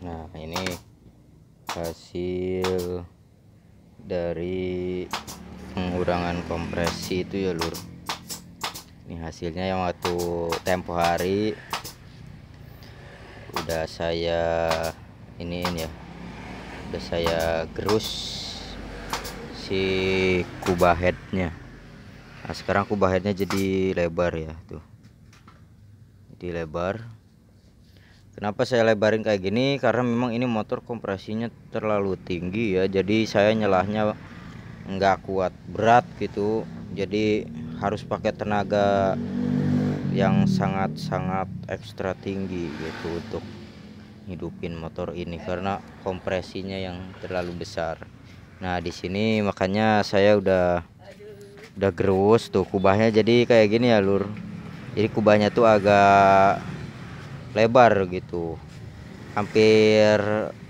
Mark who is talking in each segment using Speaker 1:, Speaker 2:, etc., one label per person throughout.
Speaker 1: nah ini hasil dari pengurangan kompresi itu ya lur ini hasilnya yang waktu tempo hari udah saya ini ya udah saya gerus si kubah headnya nah sekarang kubah headnya jadi lebar ya tuh jadi lebar Kenapa saya lebarin kayak gini? Karena memang ini motor kompresinya terlalu tinggi ya. Jadi saya nyelahnya nggak kuat berat gitu. Jadi harus pakai tenaga yang sangat-sangat ekstra tinggi gitu untuk hidupin motor ini karena kompresinya yang terlalu besar. Nah di sini makanya saya udah udah gerus tuh kubahnya jadi kayak gini ya lur. Jadi kubahnya tuh agak lebar gitu hampir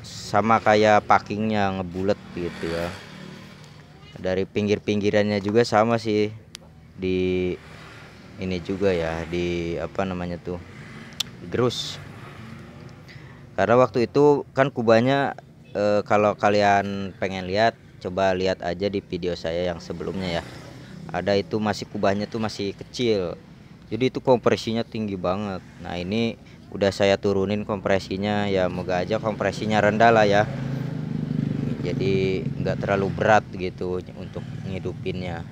Speaker 1: sama kayak packingnya ngebulet gitu ya dari pinggir-pinggirannya juga sama sih di ini juga ya di apa namanya tuh gerus karena waktu itu kan kubanya e, kalau kalian pengen lihat coba lihat aja di video saya yang sebelumnya ya ada itu masih kubahnya tuh masih kecil jadi itu kompresinya tinggi banget nah ini udah saya turunin kompresinya ya moga aja kompresinya rendah lah ya jadi nggak terlalu berat gitu untuk ngidupinnya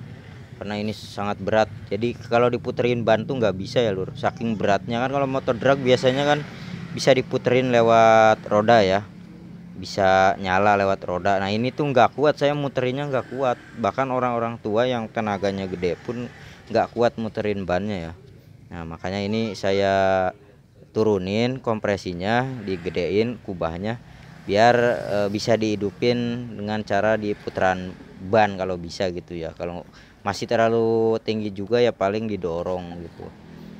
Speaker 1: karena ini sangat berat jadi kalau diputerin bantu nggak bisa ya lur saking beratnya kan kalau motor drag biasanya kan bisa diputerin lewat roda ya bisa nyala lewat roda nah ini tuh nggak kuat saya muterinnya nggak kuat bahkan orang-orang tua yang tenaganya gede pun nggak kuat muterin bannya ya nah makanya ini saya turunin kompresinya digedein kubahnya biar e, bisa dihidupin dengan cara di putaran ban kalau bisa gitu ya kalau masih terlalu tinggi juga ya paling didorong gitu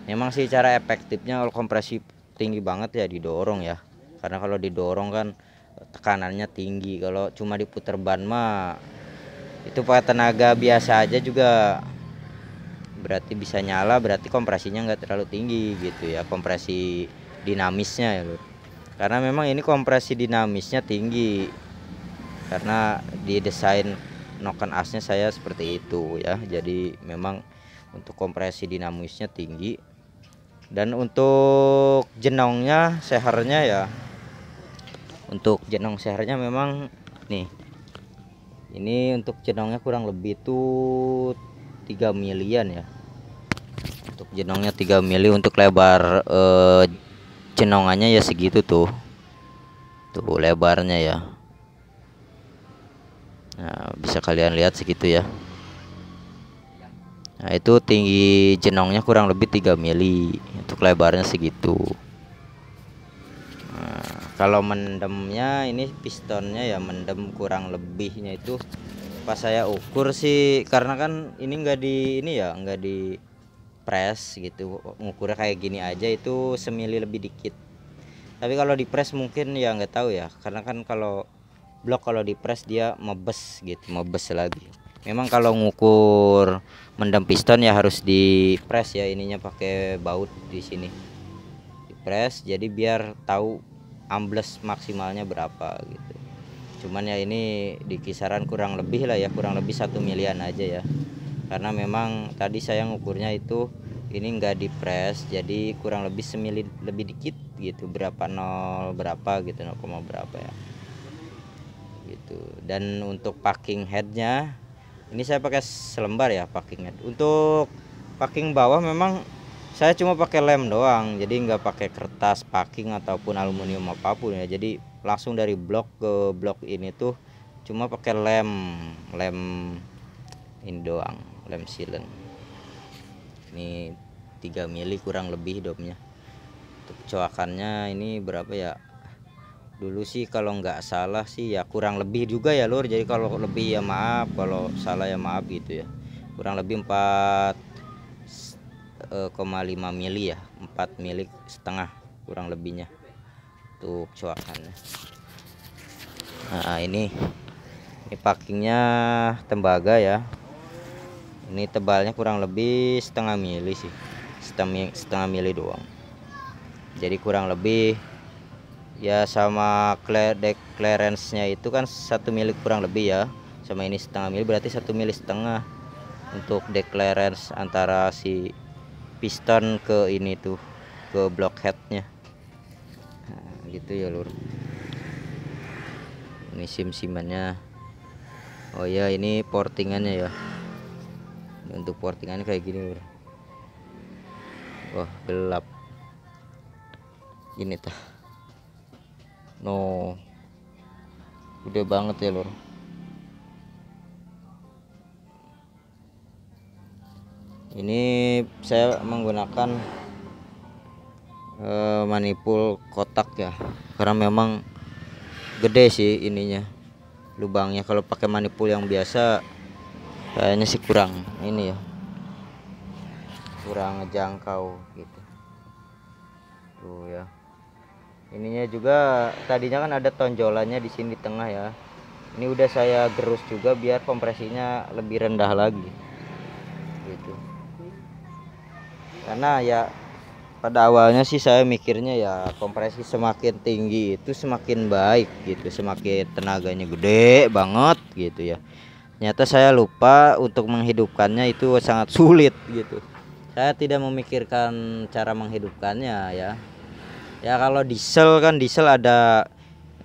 Speaker 1: memang sih cara efektifnya kalau kompresi tinggi banget ya didorong ya karena kalau didorong kan tekanannya tinggi kalau cuma diputer ban mah itu pakai tenaga biasa aja juga berarti bisa nyala berarti kompresinya nggak terlalu tinggi gitu ya kompresi dinamisnya ya karena memang ini kompresi dinamisnya tinggi karena di desain noken asnya saya seperti itu ya jadi memang untuk kompresi dinamisnya tinggi dan untuk jenongnya sehernya ya untuk jenong sehernya memang nih ini untuk jenongnya kurang lebih tuh 3 milian ya untuk jenongnya 3 mili untuk lebar eh, jenongannya ya segitu tuh tuh lebarnya ya nah bisa kalian lihat segitu ya nah itu tinggi jenongnya kurang lebih 3 mili untuk lebarnya segitu nah, kalau mendemnya ini pistonnya ya mendem kurang lebihnya itu pas saya ukur sih karena kan ini nggak di ini ya nggak di press gitu ngukurnya kayak gini aja itu semili lebih dikit tapi kalau di press mungkin ya nggak tahu ya karena kan kalau blok kalau di press dia mebes gitu mebes lagi memang kalau ngukur mendem piston ya harus di press ya ininya pakai baut di sini di press jadi biar tahu ambles maksimalnya berapa gitu cuman ya ini di kisaran kurang lebih lah ya kurang lebih satu miliar aja ya karena memang tadi saya ngukurnya itu ini enggak di press jadi kurang lebih semili lebih dikit gitu berapa nol berapa gitu 0, berapa ya gitu dan untuk packing headnya ini saya pakai selembar ya packing head untuk packing bawah memang saya cuma pakai lem doang jadi nggak pakai kertas packing ataupun aluminium apapun ya jadi langsung dari blok ke blok ini tuh cuma pakai lem lem ini doang lem silen ini 3 mili kurang lebih domnya untuk coakannya ini berapa ya dulu sih kalau nggak salah sih ya kurang lebih juga ya lur jadi kalau lebih ya maaf kalau salah ya maaf gitu ya kurang lebih 4 4,5 mili ya 4 mili setengah kurang lebihnya tuh cuakannya nah ini ini packingnya tembaga ya ini tebalnya kurang lebih setengah mili sih setengah, setengah mili doang jadi kurang lebih ya sama dek clearance nya itu kan satu mili kurang lebih ya sama ini setengah mili berarti satu mili setengah untuk declearance antara si piston ke ini tuh ke headnya nah, gitu ya lur ini sim-simannya Oh ya ini portingannya ya untuk portingannya kayak gini lur Wah gelap gini tah no udah banget ya lur ini saya menggunakan eh, manipul kotak ya karena memang gede sih ininya lubangnya kalau pakai manipul yang biasa kayaknya sih kurang ini ya kurang jangkau gitu tuh ya ininya juga tadinya kan ada tonjolannya di sini tengah ya ini udah saya gerus juga biar kompresinya lebih rendah lagi gitu karena ya pada awalnya sih saya mikirnya ya kompresi semakin tinggi itu semakin baik gitu semakin tenaganya gede banget gitu ya ternyata saya lupa untuk menghidupkannya itu sangat sulit gitu saya tidak memikirkan cara menghidupkannya ya ya kalau diesel kan diesel ada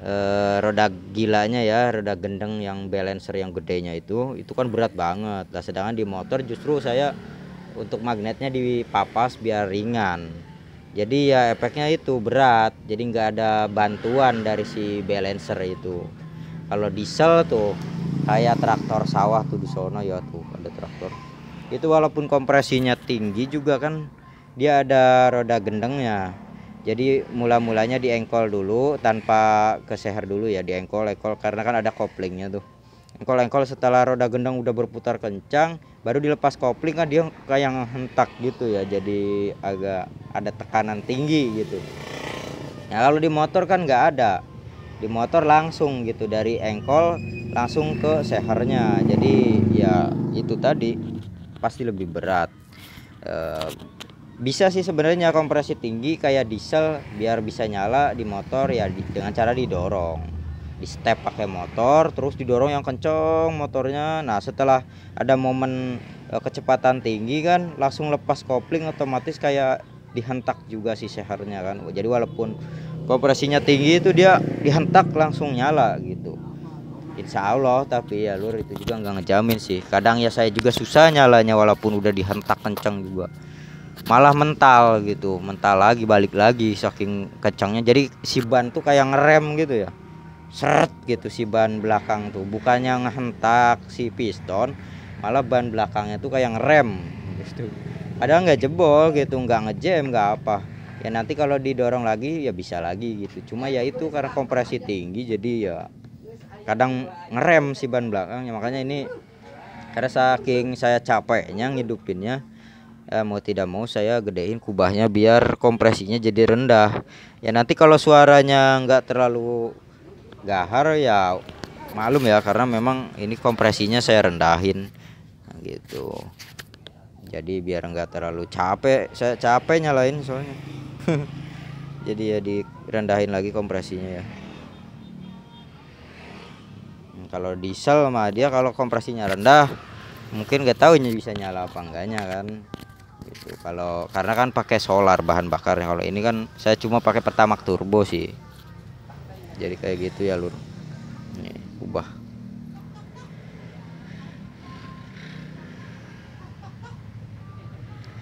Speaker 1: eh, roda gilanya ya roda gendeng yang balancer yang gedenya itu itu kan berat banget nah sedangkan di motor justru saya untuk magnetnya dipapas biar ringan jadi ya efeknya itu berat jadi nggak ada bantuan dari si balancer itu kalau diesel tuh kayak traktor sawah tuh di sono ya tuh ada traktor itu walaupun kompresinya tinggi juga kan dia ada roda gendengnya jadi mula-mulanya diengkol dulu tanpa keseher dulu ya diengkol-engkol karena kan ada koplingnya tuh engkol-engkol setelah roda gendang udah berputar kencang baru dilepas kopling kan dia kayak yang hentak gitu ya jadi agak ada tekanan tinggi gitu nah kalau di motor kan nggak ada di motor langsung gitu dari engkol langsung ke sehernya jadi ya itu tadi pasti lebih berat e, bisa sih sebenarnya kompresi tinggi kayak diesel biar bisa nyala di motor ya di, dengan cara didorong di step pakai motor terus didorong yang kenceng motornya nah setelah ada momen e, kecepatan tinggi kan langsung lepas kopling otomatis kayak dihentak juga si seharnya kan jadi walaupun kompresinya tinggi itu dia dihentak langsung nyala gitu Insya Allah tapi ya lur itu juga nggak ngejamin sih kadang ya saya juga susah nyalanya walaupun udah dihentak kenceng juga malah mental gitu mental lagi balik lagi saking kencangnya jadi si ban tuh kayak ngerem gitu ya seret gitu si ban belakang tuh bukannya ngehentak si piston malah ban belakangnya tuh kayak ngerem gitu padahal nggak jebol gitu nggak ngejem nggak apa ya nanti kalau didorong lagi ya bisa lagi gitu cuma ya itu karena kompresi tinggi jadi ya kadang ngerem si ban belakangnya makanya ini karena saking saya capeknya ngidupinnya ya mau tidak mau saya gedein kubahnya biar kompresinya jadi rendah ya nanti kalau suaranya nggak terlalu gahar ya malum ya karena memang ini kompresinya saya rendahin gitu jadi biar enggak terlalu capek saya capek nyalain soalnya jadi ya direndahin lagi kompresinya ya kalau diesel mah dia kalau kompresinya rendah mungkin nggak tahu bisa nyala apa enggaknya kan gitu kalau karena kan pakai solar bahan bakarnya kalau ini kan saya cuma pakai pertamax turbo sih jadi kayak gitu ya lur nih ubah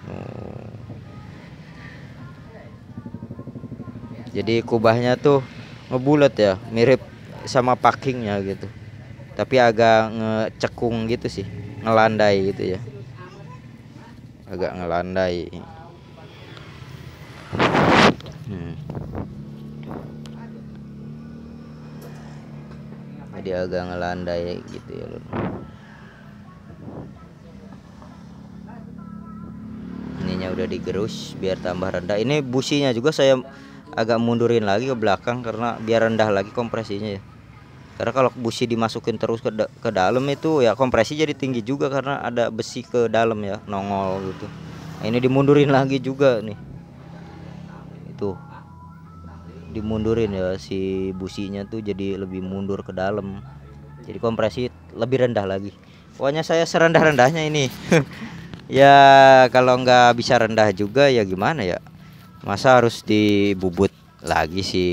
Speaker 1: oh. jadi kubahnya tuh ngebulat ya mirip sama packingnya gitu tapi agak ngecekung gitu sih ngelandai gitu ya agak ngelandai jadi agak ngelandai gitu ya lur ininya udah digerus biar tambah rendah ini businya juga saya agak mundurin lagi ke belakang karena biar rendah lagi kompresinya ya karena kalau busi dimasukin terus ke, da ke dalam itu ya kompresi jadi tinggi juga karena ada besi ke dalam ya nongol gitu nah, ini dimundurin lagi juga nih dimundurin ya si businya tuh jadi lebih mundur ke dalam jadi kompresi lebih rendah lagi pokoknya saya serendah rendahnya ini ya kalau nggak bisa rendah juga ya gimana ya masa harus dibubut lagi si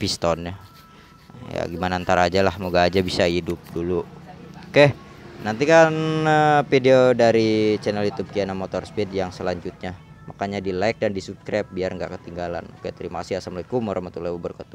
Speaker 1: pistonnya ya gimana ntar aja lah moga aja bisa hidup dulu oke nantikan eh, video dari channel youtube Kiana Motor Speed yang selanjutnya makanya di like dan di subscribe biar nggak ketinggalan oke terima kasih assalamualaikum warahmatullahi wabarakatuh